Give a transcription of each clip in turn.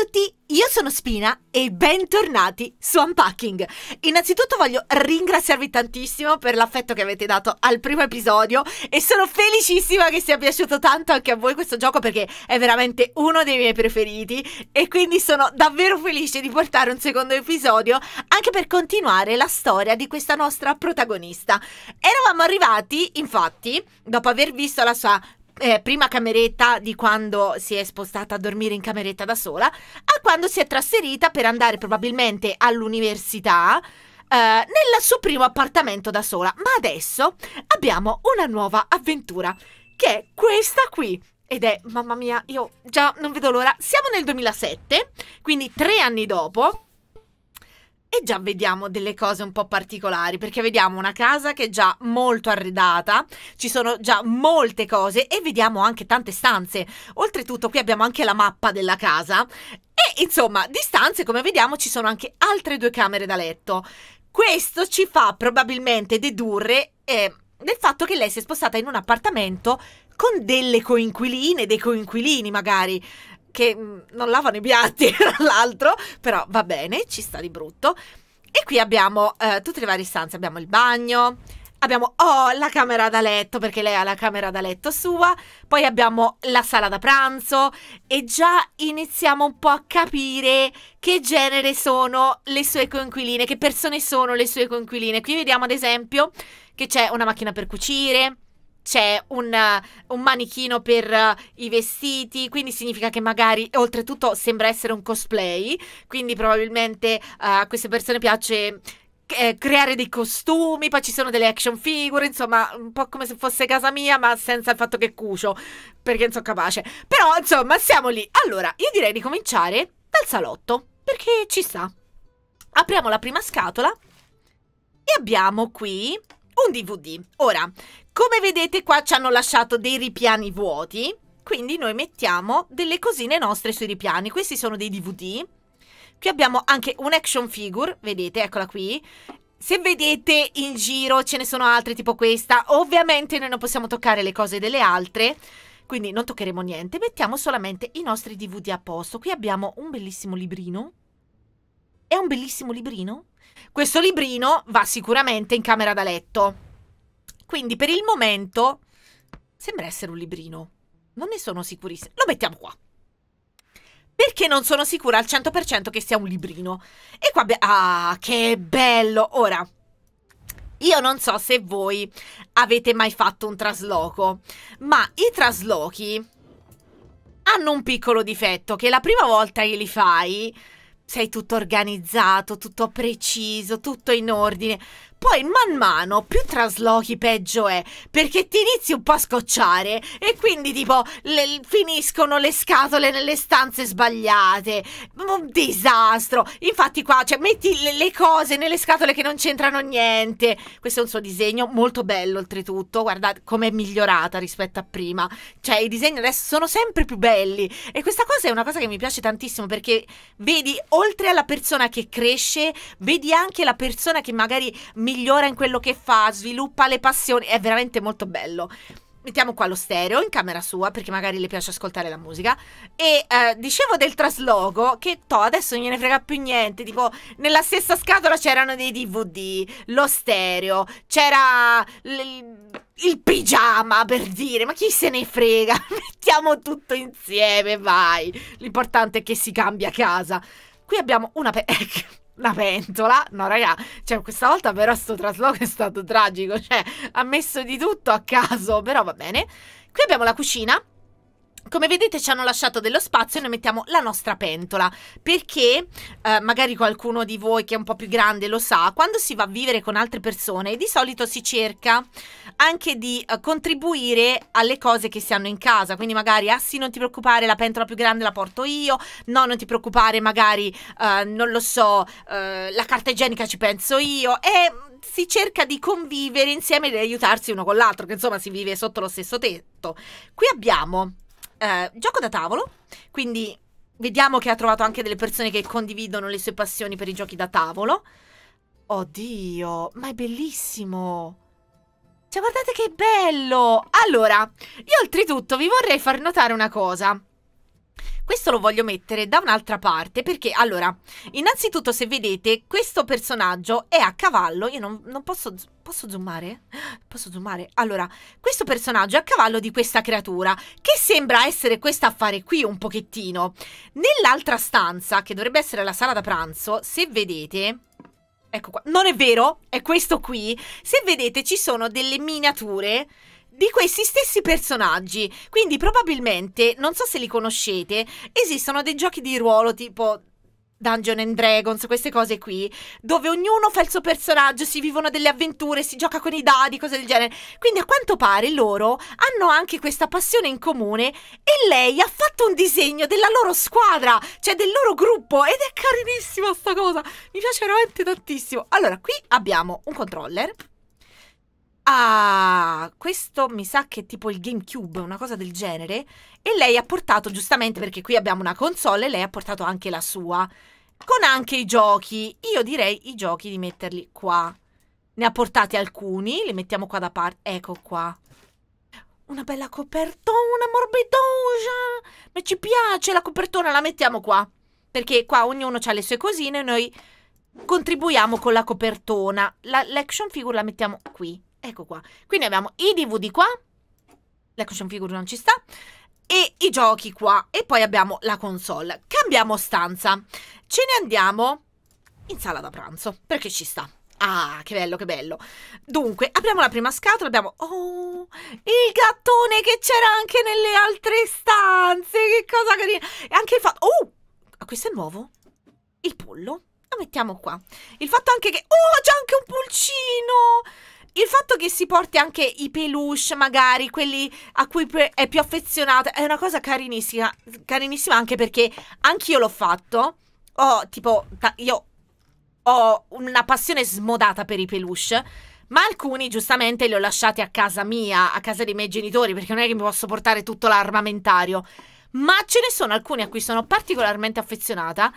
a tutti, io sono Spina e bentornati su Unpacking. Innanzitutto voglio ringraziarvi tantissimo per l'affetto che avete dato al primo episodio e sono felicissima che sia piaciuto tanto anche a voi questo gioco perché è veramente uno dei miei preferiti e quindi sono davvero felice di portare un secondo episodio anche per continuare la storia di questa nostra protagonista. Eravamo arrivati, infatti, dopo aver visto la sua eh, prima cameretta di quando si è spostata a dormire in cameretta da sola a quando si è trasferita per andare probabilmente all'università eh, nel suo primo appartamento da sola. Ma adesso abbiamo una nuova avventura che è questa qui. Ed è, mamma mia, io già non vedo l'ora. Siamo nel 2007, quindi tre anni dopo e già vediamo delle cose un po' particolari perché vediamo una casa che è già molto arredata, ci sono già molte cose e vediamo anche tante stanze. Oltretutto qui abbiamo anche la mappa della casa e insomma, di stanze come vediamo ci sono anche altre due camere da letto. Questo ci fa probabilmente dedurre eh, del fatto che lei si è spostata in un appartamento con delle coinquiline, dei coinquilini magari che mm, non lavano i piatti, tra l'altro, però va bene, ci sta di brutto. E qui abbiamo eh, tutte le varie stanze, abbiamo il bagno, abbiamo oh, la camera da letto perché lei ha la camera da letto sua, poi abbiamo la sala da pranzo e già iniziamo un po' a capire che genere sono le sue coinquiline, che persone sono le sue coinquiline. Qui vediamo ad esempio che c'è una macchina per cucire, c'è un, eh, un manichino per eh, i vestiti, quindi significa che magari oltretutto sembra essere un cosplay, quindi probabilmente eh, a queste persone piace creare dei costumi, poi ci sono delle action figure, insomma, un po' come se fosse casa mia, ma senza il fatto che cucio, perché non sono capace. Però, insomma, siamo lì. Allora, io direi di cominciare dal salotto, perché ci sta. Apriamo la prima scatola e abbiamo qui un DVD. Ora, come vedete qua ci hanno lasciato dei ripiani vuoti, quindi noi mettiamo delle cosine nostre sui ripiani. Questi sono dei DVD. Qui abbiamo anche un action figure, vedete, eccola qui. Se vedete in giro ce ne sono altre tipo questa, ovviamente noi non possiamo toccare le cose delle altre, quindi non toccheremo niente, mettiamo solamente i nostri DVD a posto. Qui abbiamo un bellissimo librino. È un bellissimo librino? Questo librino va sicuramente in camera da letto. Quindi per il momento sembra essere un librino. Non ne sono sicurissima. Lo mettiamo qua. Perché non sono sicura al 100% che sia un librino. E qua... Ah, che bello! Ora, io non so se voi avete mai fatto un trasloco, ma i traslochi hanno un piccolo difetto che la prima volta che li fai sei tutto organizzato, tutto preciso, tutto in ordine. Poi man mano più traslochi peggio è, perché ti inizi un po' a scocciare e quindi tipo le, finiscono le scatole nelle stanze sbagliate. Un disastro. Infatti qua, cioè, metti le, le cose nelle scatole che non c'entrano niente. Questo è un suo disegno molto bello oltretutto, guardate com'è migliorata rispetto a prima. Cioè i disegni adesso sono sempre più belli e questa cosa è una cosa che mi piace tantissimo perché vedi oltre alla persona che cresce, vedi anche la persona che magari mi migliora in quello che fa, sviluppa le passioni, è veramente molto bello. Mettiamo qua lo stereo in camera sua perché magari le piace ascoltare la musica. E eh, dicevo del traslogo che to, adesso non gliene frega più niente. Tipo, nella stessa scatola c'erano dei DVD, lo stereo, c'era il pigiama per dire, ma chi se ne frega? Mettiamo tutto insieme, vai. L'importante è che si cambia casa. Qui abbiamo una. Pe- ecco la pentola. No, raga, cioè, questa volta però sto trasloco è stato tragico, cioè, ha messo di tutto a caso, però va bene. Qui abbiamo la cucina, come vedete ci hanno lasciato dello spazio e noi mettiamo la nostra pentola perché eh, magari qualcuno di voi che è un po' più grande lo sa, quando si va a vivere con altre persone di solito si cerca anche di eh, contribuire alle cose che si hanno in casa, quindi magari ah sì non ti preoccupare la pentola più grande la porto io, no non ti preoccupare magari eh, non lo so eh, la carta igienica ci penso io e si cerca di convivere insieme e di aiutarsi uno con l'altro che insomma si vive sotto lo stesso tetto. Qui abbiamo eh, gioco da tavolo, quindi vediamo che ha trovato anche delle persone che condividono le sue passioni per i giochi da tavolo. Oddio, ma è bellissimo! Cioè, guardate che bello! Allora, io oltretutto vi vorrei far notare una cosa. Questo lo voglio mettere da un'altra parte perché, allora, innanzitutto se vedete, questo personaggio è a cavallo, io non, non posso... Posso zoomare? Posso zoomare? Allora, questo personaggio è a cavallo di questa creatura, che sembra essere questa affare qui un pochettino. Nell'altra stanza, che dovrebbe essere la sala da pranzo, se vedete... Ecco qua, non è vero, è questo qui. Se vedete ci sono delle miniature di questi stessi personaggi. Quindi probabilmente, non so se li conoscete, esistono dei giochi di ruolo tipo Dungeon and Dragons, queste cose qui, dove ognuno fa il suo personaggio, si vivono delle avventure, si gioca con i dadi, cose del genere. Quindi a quanto pare loro hanno anche questa passione in comune e lei ha fatto un disegno della loro squadra, cioè del loro gruppo ed è carinissima sta cosa. Mi piace veramente tantissimo. Allora, qui abbiamo un controller Ah, questo mi sa che è tipo il GameCube, una cosa del genere. E lei ha portato, giustamente perché qui abbiamo una console, lei ha portato anche la sua. Con anche i giochi. Io direi i giochi di metterli qua. Ne ha portati alcuni, li mettiamo qua da parte. Ecco qua. Una bella copertona morbidosa. Ma ci piace la copertona, la mettiamo qua. Perché qua ognuno ha le sue cosine, noi contribuiamo con la copertona. l'action la, figure la mettiamo qui. Ecco qua. Quindi abbiamo i DVD qua. L'action figure non ci sta. E i giochi qua. E poi abbiamo la console. Cambiamo stanza. Ce ne andiamo in sala da pranzo. Perché ci sta. Ah, che bello, che bello. Dunque, apriamo la prima scatola, abbiamo... Oh, il gattone che c'era anche nelle altre stanze, che cosa carina. E anche il fatto... Oh, ah, questo è nuovo. Il pollo. Lo mettiamo qua. Il fatto anche che... Oh, c'è anche un pulcino! il fatto che si porti anche i peluche, magari quelli a cui è più affezionata, è una cosa carinissima. Carinissima anche perché anch'io l'ho fatto. Ho tipo, io ho una passione smodata per i peluche. Ma alcuni giustamente li ho lasciati a casa mia, a casa dei miei genitori, perché non è che mi posso portare tutto l'armamentario. Ma ce ne sono alcuni a cui sono particolarmente affezionata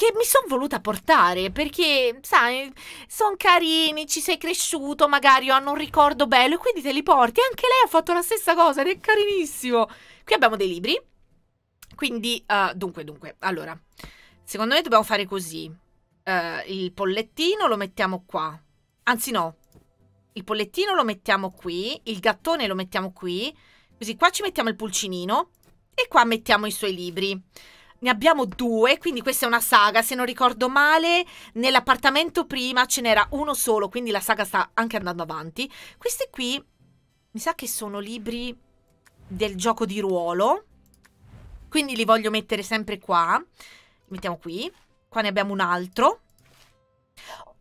che mi sono voluta portare perché, sai, sono carini, ci sei cresciuto, magari hanno un ricordo bello e quindi te li porti. Anche lei ha fatto la stessa cosa ed è carinissimo. Qui abbiamo dei libri. Quindi, uh, dunque, dunque, allora, secondo me dobbiamo fare così. Uh, il pollettino lo mettiamo qua. Anzi no, il pollettino lo mettiamo qui, il gattone lo mettiamo qui. Così qua ci mettiamo il pulcinino e qua mettiamo i suoi libri ne abbiamo due, quindi questa è una saga, se non ricordo male, nell'appartamento prima ce n'era uno solo, quindi la saga sta anche andando avanti. Questi qui mi sa che sono libri del gioco di ruolo, quindi li voglio mettere sempre qua. Li mettiamo qui. Qua ne abbiamo un altro.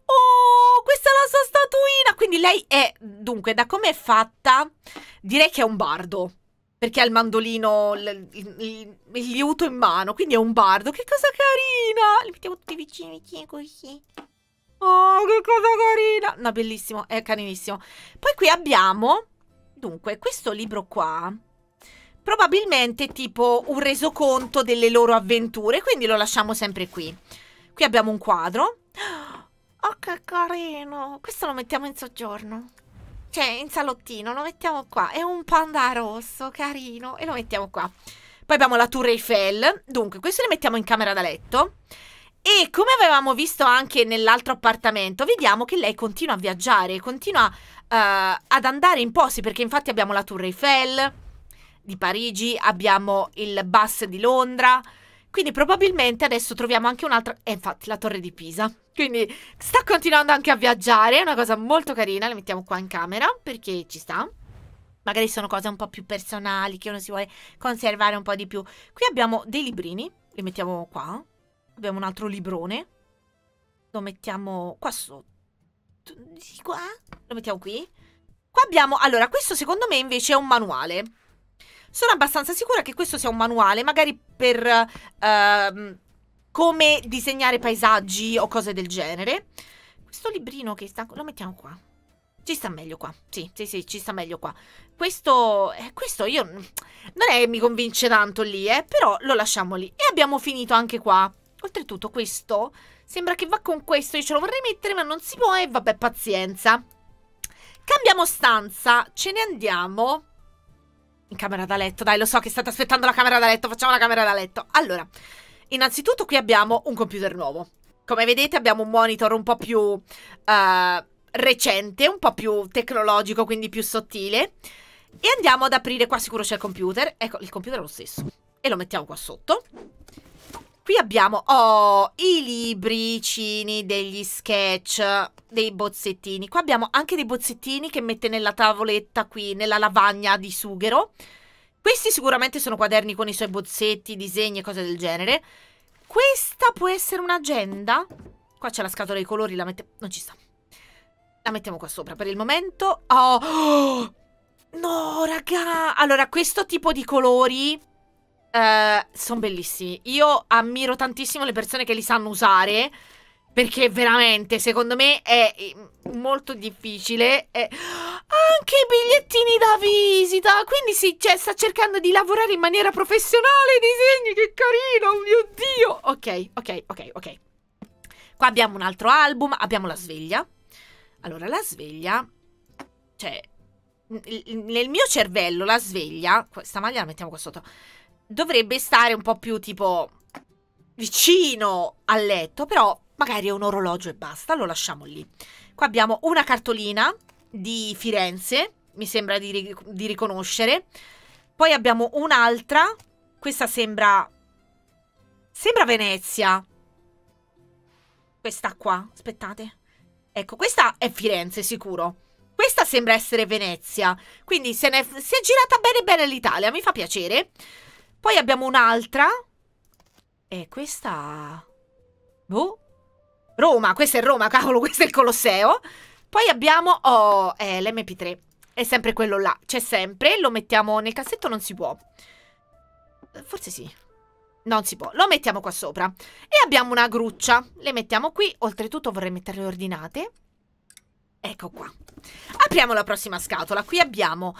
Oh, questa è la sua statuina! Quindi lei è, dunque, da come è fatta, direi che è un bardo perché ha il mandolino, il, il, il, liuto in mano, quindi è un bardo. Che cosa carina! Li mettiamo tutti vicini, vicini così. Oh, che cosa carina! No, bellissimo, è carinissimo. Poi qui abbiamo, dunque, questo libro qua, probabilmente tipo un resoconto delle loro avventure, quindi lo lasciamo sempre qui. Qui abbiamo un quadro. Oh, che carino! Questo lo mettiamo in soggiorno. Cioè, in salottino, lo mettiamo qua. È un panda rosso, carino, e lo mettiamo qua. Poi abbiamo la Tour Eiffel. Dunque, questo lo mettiamo in camera da letto. E come avevamo visto anche nell'altro appartamento, vediamo che lei continua a viaggiare, continua uh, ad andare in posti, perché infatti abbiamo la Tour Eiffel di Parigi, abbiamo il bus di Londra, quindi probabilmente adesso troviamo anche un'altra... E eh, infatti la torre di Pisa. Quindi sta continuando anche a viaggiare, è una cosa molto carina, la mettiamo qua in camera perché ci sta. Magari sono cose un po' più personali che uno si vuole conservare un po' di più. Qui abbiamo dei librini, li mettiamo qua. Abbiamo un altro librone. Lo mettiamo qua sotto. Di qua? Lo mettiamo qui. Qua abbiamo... Allora, questo secondo me invece è un manuale. Sono abbastanza sicura che questo sia un manuale, magari per uh, come disegnare paesaggi o cose del genere. Questo librino che sta... lo mettiamo qua. Ci sta meglio qua, sì, sì, sì, ci sta meglio qua. Questo, eh, questo io... non è che mi convince tanto lì, eh, però lo lasciamo lì. E abbiamo finito anche qua. Oltretutto questo sembra che va con questo, io ce lo vorrei mettere ma non si può e eh, vabbè pazienza. Cambiamo stanza, ce ne andiamo in camera da letto. Dai, lo so che state aspettando la camera da letto, facciamo la camera da letto. Allora, innanzitutto qui abbiamo un computer nuovo. Come vedete abbiamo un monitor un po' più uh, recente, un po' più tecnologico, quindi più sottile. E andiamo ad aprire, qua sicuro c'è il computer. Ecco, il computer è lo stesso. E lo mettiamo qua sotto qui abbiamo oh, i libricini degli sketch, dei bozzettini. Qua abbiamo anche dei bozzettini che mette nella tavoletta qui, nella lavagna di sughero. Questi sicuramente sono quaderni con i suoi bozzetti, disegni e cose del genere. Questa può essere un'agenda? Qua c'è la scatola dei colori, la mettiamo... Non ci sta. La mettiamo qua sopra per il momento. Oh! oh! No, raga! Allora, questo tipo di colori Uh, eh, sono bellissimi. Io ammiro tantissimo le persone che li sanno usare. Perché veramente, secondo me, è mm, molto difficile. È... Anche i bigliettini da visita. Quindi si cioè, sta cercando di lavorare in maniera professionale. I disegni, che carino, oh mio Dio. Ok, ok, ok, ok. Qua abbiamo un altro album. Abbiamo la sveglia. Allora, la sveglia... Cioè, nel mio cervello la sveglia, questa maglia la mettiamo qua sotto, dovrebbe stare un po' più tipo vicino al letto, però magari è un orologio e basta, lo lasciamo lì. Qua abbiamo una cartolina di Firenze, mi sembra di, di riconoscere. Poi abbiamo un'altra, questa sembra... sembra Venezia. Questa qua, aspettate. Ecco, questa è Firenze sicuro. Questa sembra essere Venezia, quindi se ne, si è girata bene bene l'Italia, mi fa piacere. Poi abbiamo un'altra. E questa... Boh. Roma, questa è Roma, cavolo, questo è il Colosseo. Poi abbiamo... Oh, eh, l'MP3. È sempre quello là. C'è sempre. Lo mettiamo nel cassetto, non si può. Forse sì. Non si può. Lo mettiamo qua sopra. E abbiamo una gruccia. Le mettiamo qui. Oltretutto vorrei metterle ordinate. Ecco qua. Apriamo la prossima scatola. Qui abbiamo...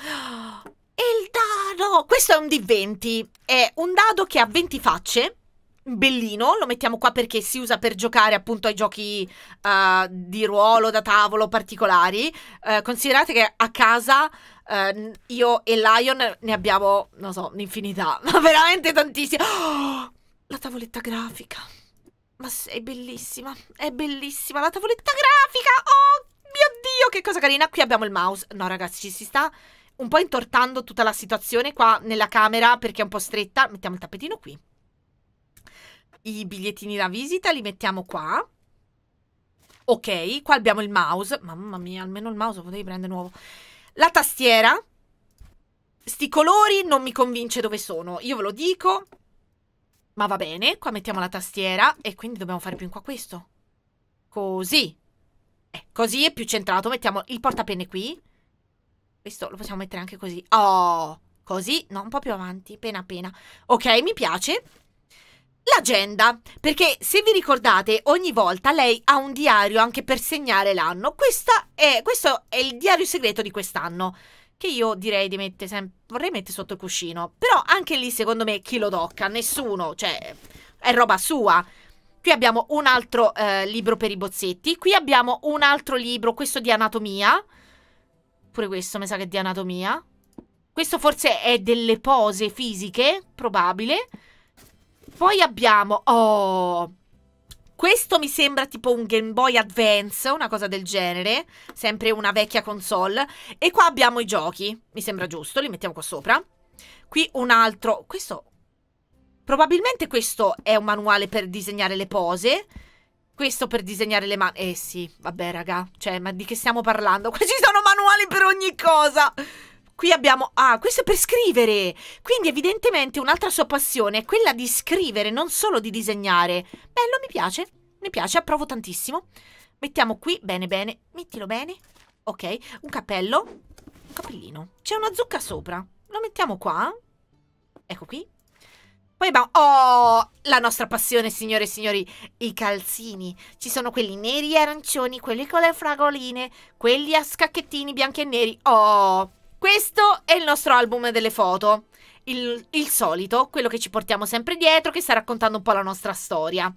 E Il dado! Questo è un D20. È un dado che ha 20 facce bellino, lo mettiamo qua perché si usa per giocare appunto ai giochi uh, di ruolo, da tavolo particolari. Uh, considerate che a casa uh, io e Lion ne abbiamo, non so, un'infinità, ma veramente tantissime. Oh, la tavoletta grafica. Ma è bellissima, è bellissima la tavoletta grafica. Oh, mio Dio, che cosa carina. Qui abbiamo il mouse. No, ragazzi, ci si sta un po' intortando tutta la situazione qua nella camera perché è un po' stretta. Mettiamo il tappetino qui. I bigliettini da visita li mettiamo qua. Ok, qua abbiamo il mouse. Mamma mia, almeno il mouse lo potevi prendere nuovo. La tastiera. Sti colori non mi convince dove sono. Io ve lo dico. Ma va bene, qua mettiamo la tastiera e quindi dobbiamo fare più in qua questo. Così. Eh, così è più centrato. Mettiamo il portapenne qui. Questo lo possiamo mettere anche così. Oh, così, no, un po' più avanti, appena appena. Ok, mi piace. L'agenda, perché se vi ricordate ogni volta lei ha un diario anche per segnare l'anno. questo è il diario segreto di quest'anno, che io direi di mettere sempre, vorrei mettere sotto il cuscino. Però anche lì secondo me chi lo tocca? Nessuno, cioè è roba sua qui abbiamo un altro eh, libro per i bozzetti, qui abbiamo un altro libro, questo di anatomia, pure questo mi sa che è di anatomia, questo forse è delle pose fisiche, probabile, poi abbiamo, oh, questo mi sembra tipo un Game Boy Advance, una cosa del genere, sempre una vecchia console, e qua abbiamo i giochi, mi sembra giusto, li mettiamo qua sopra, qui un altro, questo Probabilmente questo è un manuale per disegnare le pose. Questo per disegnare le mani. Eh sì, vabbè raga. Cioè, ma di che stiamo parlando? Qua ci sono manuali per ogni cosa. Qui abbiamo... Ah, questo è per scrivere. Quindi evidentemente un'altra sua passione è quella di scrivere, non solo di disegnare. Bello, mi piace. Mi piace, approvo tantissimo. Mettiamo qui, bene, bene. Mettilo bene. Ok, un cappello. Un cappellino. C'è una zucca sopra. Lo mettiamo qua. Ecco qui. Poi abbiamo... Oh, la nostra passione, signore e signori, i calzini. Ci sono quelli neri e arancioni, quelli con le fragoline, quelli a scacchettini bianchi e neri. Oh, questo è il nostro album delle foto. Il, il solito, quello che ci portiamo sempre dietro, che sta raccontando un po' la nostra storia.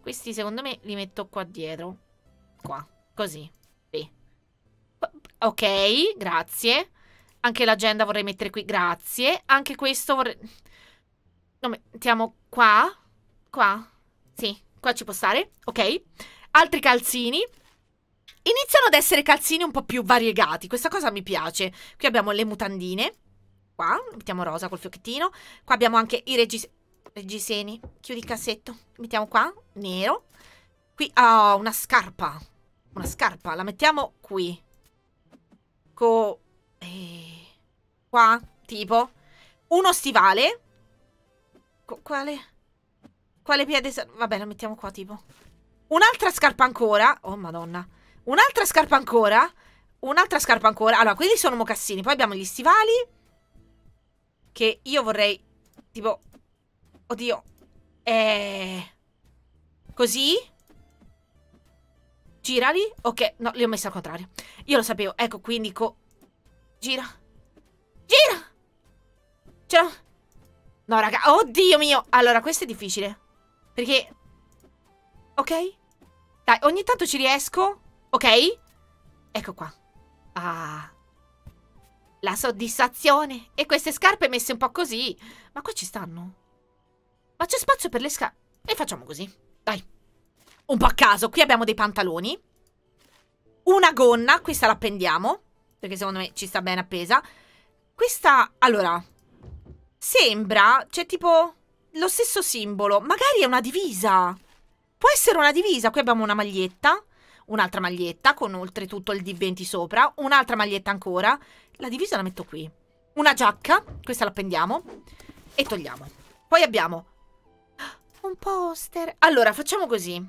Questi secondo me li metto qua dietro. Qua, così. Sì. Ok, grazie. Anche l'agenda vorrei mettere qui, grazie. Anche questo vorrei lo mettiamo qua, qua, sì, qua ci può stare, ok. Altri calzini. Iniziano ad essere calzini un po' più variegati, questa cosa mi piace. Qui abbiamo le mutandine, qua, mettiamo rosa col fiocchettino. Qua abbiamo anche i regis reggiseni, chiudi il cassetto, mettiamo qua, nero. Qui, ah, oh, una scarpa, una scarpa, la mettiamo qui. Co... Eh, qua, tipo... Uno stivale, Qu quale? Quale piede? Vabbè, la mettiamo qua, tipo. Un'altra scarpa ancora. Oh, madonna. Un'altra scarpa ancora. Un'altra scarpa ancora. Allora, quelli sono mocassini. Poi abbiamo gli stivali. Che io vorrei... Tipo... Oddio. Eh... Così? Girali. Ok, no, li ho messi al contrario. Io lo sapevo. Ecco, quindi... Co... Gira. Gira! Ce l'ho... No, raga. Oddio mio. Allora, questo è difficile. Perché... Ok. Dai, ogni tanto ci riesco. Ok. Ecco qua. Ah. La soddisfazione. E queste scarpe messe un po' così. Ma qua ci stanno. Ma c'è spazio per le scarpe. E facciamo così. Dai. Un po' a caso. Qui abbiamo dei pantaloni. Una gonna. Questa la appendiamo. Perché secondo me ci sta bene appesa. Questa... Allora sembra, cioè tipo, lo stesso simbolo. Magari è una divisa. Può essere una divisa. Qui abbiamo una maglietta, un'altra maglietta con oltretutto il D20 sopra, un'altra maglietta ancora. La divisa la metto qui. Una giacca, questa la prendiamo e togliamo. Poi abbiamo un poster. Allora, facciamo così.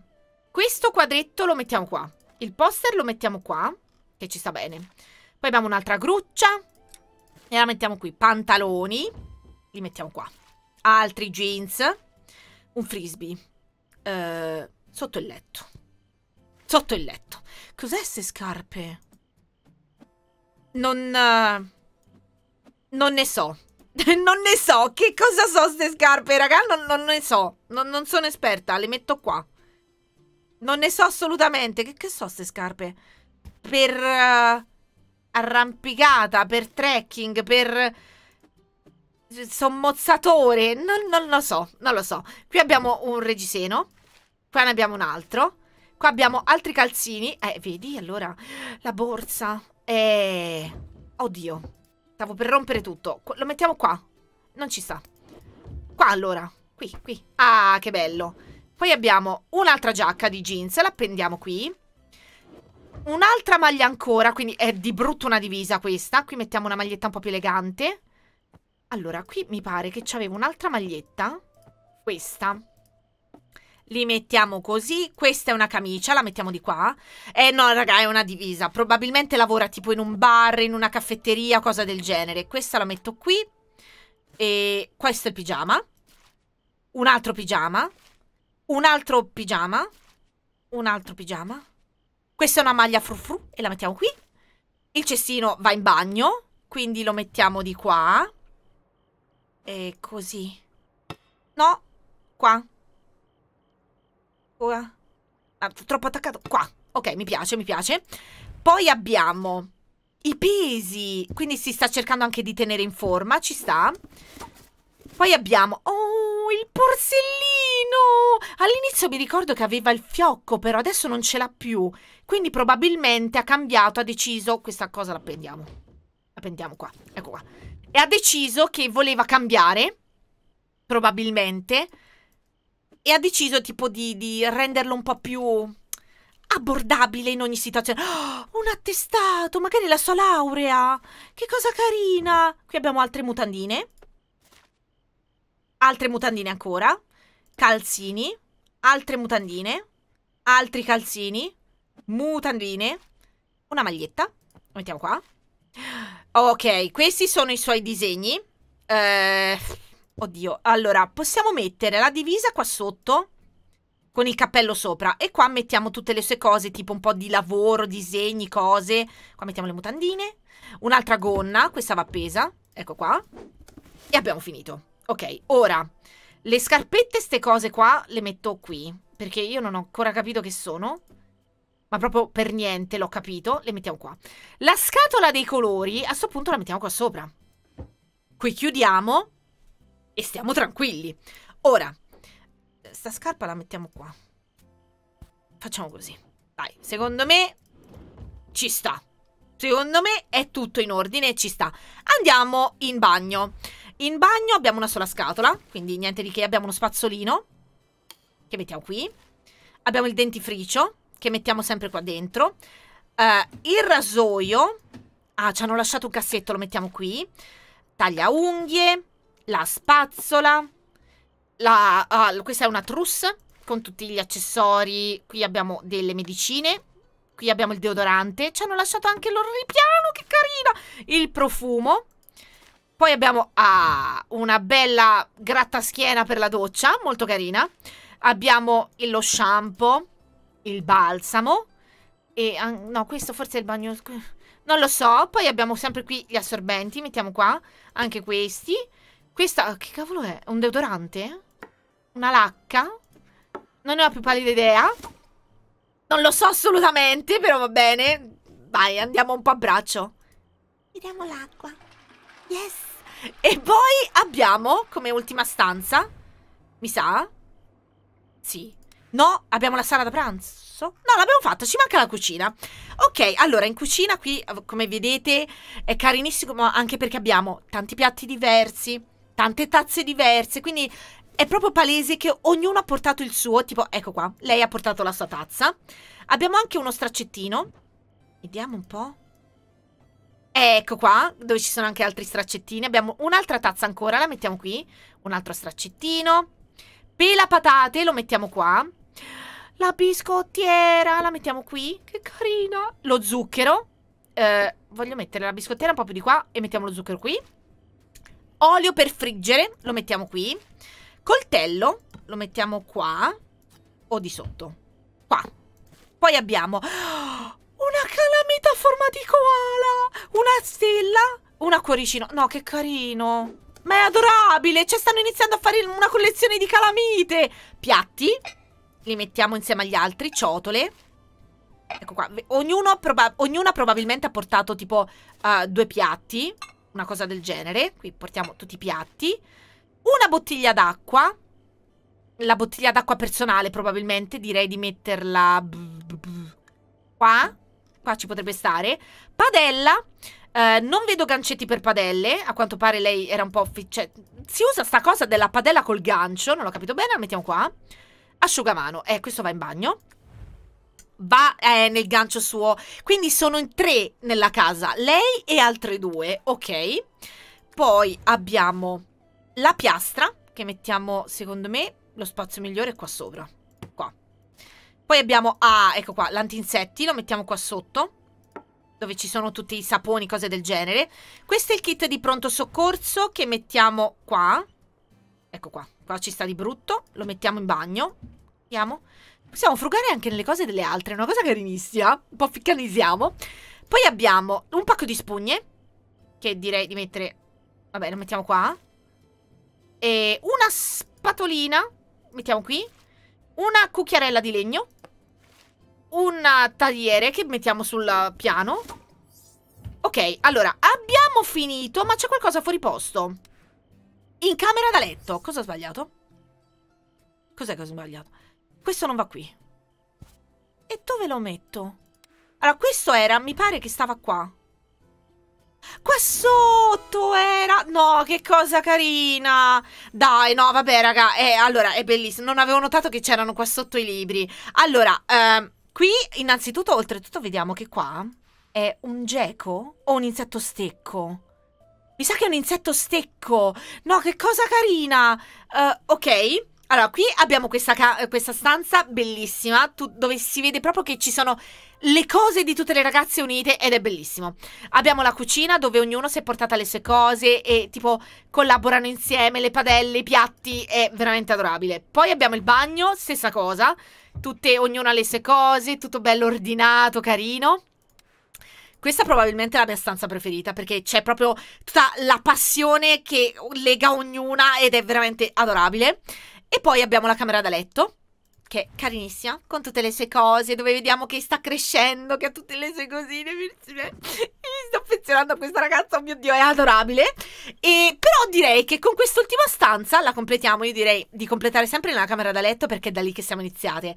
Questo quadretto lo mettiamo qua. Il poster lo mettiamo qua, che ci sta bene. Poi abbiamo un'altra gruccia e la mettiamo qui. Pantaloni li mettiamo qua. Altri jeans, un frisbee, eh, sotto il letto. Sotto il letto. Cos'è queste scarpe? Non... Eh, non ne so. non ne so. Che cosa sono queste scarpe, raga? Non, non ne so. Non, non, sono esperta. Le metto qua. Non ne so assolutamente. Che, che sono queste scarpe? Per... Eh, arrampicata, per trekking, per sommozzatore, non, non lo so, non lo so. Qui abbiamo un regiseno, qua ne abbiamo un altro, qua abbiamo altri calzini. Eh, vedi, allora, la borsa. Eh, oddio, stavo per rompere tutto. Lo mettiamo qua, non ci sta. Qua allora, qui, qui. Ah, che bello. Poi abbiamo un'altra giacca di jeans, la prendiamo qui. Un'altra maglia ancora, quindi è di brutto una divisa questa. Qui mettiamo una maglietta un po' più elegante. Allora, qui mi pare che c'avevo un'altra maglietta. Questa. Li mettiamo così. Questa è una camicia, la mettiamo di qua. Eh no, raga, è una divisa. Probabilmente lavora tipo in un bar, in una caffetteria, cosa del genere. Questa la metto qui. E questo è il pigiama. Un altro pigiama. Un altro pigiama. Un altro pigiama. Questa è una maglia frufru e la mettiamo qui. Il cestino va in bagno, quindi lo mettiamo di qua. E così. No, qua. Qua. Ah, troppo attaccato. Qua. Ok, mi piace, mi piace. Poi abbiamo i pesi. Quindi si sta cercando anche di tenere in forma. Ci sta. Poi abbiamo... Oh, il porsellino! All'inizio mi ricordo che aveva il fiocco, però adesso non ce l'ha più. Quindi probabilmente ha cambiato, ha deciso... Questa cosa la prendiamo. La prendiamo qua. Ecco qua e ha deciso che voleva cambiare, probabilmente, e ha deciso tipo di, di renderlo un po' più abbordabile in ogni situazione. Oh, un attestato, magari la sua laurea. Che cosa carina. Qui abbiamo altre mutandine. Altre mutandine ancora. Calzini. Altre mutandine. Altri calzini. Mutandine. Una maglietta. Mettiamo qua. Ok, questi sono i suoi disegni. Eh, oddio, allora, possiamo mettere la divisa qua sotto con il cappello sopra e qua mettiamo tutte le sue cose, tipo un po' di lavoro, disegni, cose. Qua mettiamo le mutandine, un'altra gonna, questa va appesa, ecco qua. E abbiamo finito. Ok, ora, le scarpette, queste cose qua, le metto qui, perché io non ho ancora capito che sono ma proprio per niente l'ho capito, le mettiamo qua. La scatola dei colori, a questo punto la mettiamo qua sopra. Qui chiudiamo e stiamo tranquilli. Ora, sta scarpa la mettiamo qua. Facciamo così. Dai, secondo me ci sta. Secondo me è tutto in ordine e ci sta. Andiamo in bagno. In bagno abbiamo una sola scatola, quindi niente di che, abbiamo uno spazzolino che mettiamo qui. Abbiamo il dentifricio che mettiamo sempre qua dentro. Uh, il rasoio. Ah, ci hanno lasciato un cassetto, lo mettiamo qui. Taglia unghie, la spazzola. La, ah, questa è una trousse con tutti gli accessori. Qui abbiamo delle medicine. Qui abbiamo il deodorante. Ci hanno lasciato anche l'orripiano, che carino! Il profumo. Poi abbiamo ah, una bella grattaschiena per la doccia, molto carina. Abbiamo lo shampoo il balsamo. E, no, questo forse è il bagno... Non lo so. Poi abbiamo sempre qui gli assorbenti. Mettiamo qua. Anche questi. Questa... Che cavolo è? Un deodorante? Una lacca? Non ne ho più pallida idea. Non lo so assolutamente, però va bene. Vai, andiamo un po' a braccio. Vediamo l'acqua. Yes! E poi abbiamo, come ultima stanza, mi sa... Sì, No, abbiamo la sala da pranzo? No, l'abbiamo fatta, ci manca la cucina. Ok, allora in cucina qui, come vedete, è carinissimo anche perché abbiamo tanti piatti diversi, tante tazze diverse, quindi è proprio palese che ognuno ha portato il suo, tipo, ecco qua, lei ha portato la sua tazza. Abbiamo anche uno straccettino. Vediamo un po'. Ecco qua, dove ci sono anche altri straccettini. Abbiamo un'altra tazza ancora, la mettiamo qui. Un altro straccettino. Pela patate, lo mettiamo qua. La biscottiera, la mettiamo qui. Che carina. Lo zucchero. Eh, voglio mettere la biscottiera un po' più di qua e mettiamo lo zucchero qui. Olio per friggere, lo mettiamo qui. Coltello, lo mettiamo qua o di sotto. Qua. Poi abbiamo una calamita a forma di koala, una stella, una cuoricino. No, che carino. Ma è adorabile, cioè stanno iniziando a fare una collezione di calamite. Piatti. Li mettiamo insieme agli altri, ciotole. Ecco qua, proba ognuna probabilmente ha portato tipo uh, due piatti, una cosa del genere. Qui portiamo tutti i piatti. Una bottiglia d'acqua. La bottiglia d'acqua personale probabilmente, direi di metterla qua. Qua ci potrebbe stare. Padella. Uh, non vedo gancetti per padelle, a quanto pare lei era un po'... Cioè, si usa sta cosa della padella col gancio, non l'ho capito bene, la mettiamo qua asciugamano. Eh, questo va in bagno va eh, nel gancio suo. Quindi sono in tre nella casa, lei e altre due, ok? Poi abbiamo la piastra, che mettiamo, secondo me, lo spazio migliore qua sopra, qua. Poi abbiamo, ah, ecco qua, l'antinsetti, lo mettiamo qua sotto, dove ci sono tutti i saponi, cose del genere. Questo è il kit di pronto soccorso che mettiamo qua. Ecco qua. Qua ci sta di brutto. Lo mettiamo in bagno. Andiamo. Possiamo frugare anche nelle cose delle altre. È una cosa carinissima. Un po' ficcanisiamo. Poi abbiamo un pacco di spugne. Che direi di mettere... Vabbè, lo mettiamo qua. E una spatolina. Mettiamo qui. Una cucchiarella di legno. Un tagliere che mettiamo sul piano. Ok, allora, abbiamo finito, ma c'è qualcosa fuori posto. In camera da letto. Cosa ho sbagliato? Cos'è che ho sbagliato? Questo non va qui. E dove lo metto? Allora, questo era, mi pare che stava qua. Qua sotto era... No, che cosa carina! Dai, no, vabbè, raga. Eh, allora, è bellissimo. Non avevo notato che c'erano qua sotto i libri. Allora, ehm, qui, innanzitutto, oltretutto, vediamo che qua è un geco o un insetto stecco. Mi sa che è un insetto stecco. No, che cosa carina. Uh, ok. Allora, qui abbiamo questa, questa stanza bellissima, dove si vede proprio che ci sono le cose di tutte le ragazze unite ed è bellissimo. Abbiamo la cucina dove ognuno si è portata le sue cose e tipo collaborano insieme, le padelle, i piatti, è veramente adorabile. Poi abbiamo il bagno, stessa cosa, tutte, ognuno ha le sue cose, tutto bello ordinato, carino. Questa è probabilmente la mia stanza preferita perché c'è proprio tutta la passione che lega ognuna ed è veramente adorabile. E poi abbiamo la camera da letto che è carinissima, con tutte le sue cose, dove vediamo che sta crescendo, che ha tutte le sue cosine. Mi sto affezionando a questa ragazza, oh mio Dio, è adorabile. E, però direi che con quest'ultima stanza la completiamo, io direi di completare sempre nella camera da letto perché è da lì che siamo iniziate.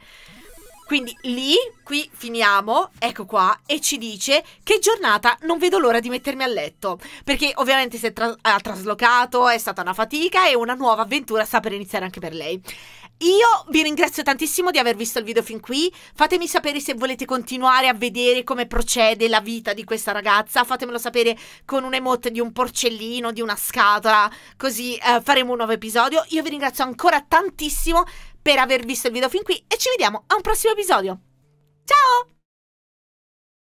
Quindi lì, qui finiamo, ecco qua, e ci dice che giornata non vedo l'ora di mettermi a letto, perché ovviamente si è tra ha traslocato, è stata una fatica e una nuova avventura sta per iniziare anche per lei. Io vi ringrazio tantissimo di aver visto il video fin qui, fatemi sapere se volete continuare a vedere come procede la vita di questa ragazza, fatemelo sapere con un emote di un porcellino, di una scatola, così eh, faremo un nuovo episodio. Io vi ringrazio ancora tantissimo per aver visto il video fin qui e ci vediamo a un prossimo episodio. Ciao!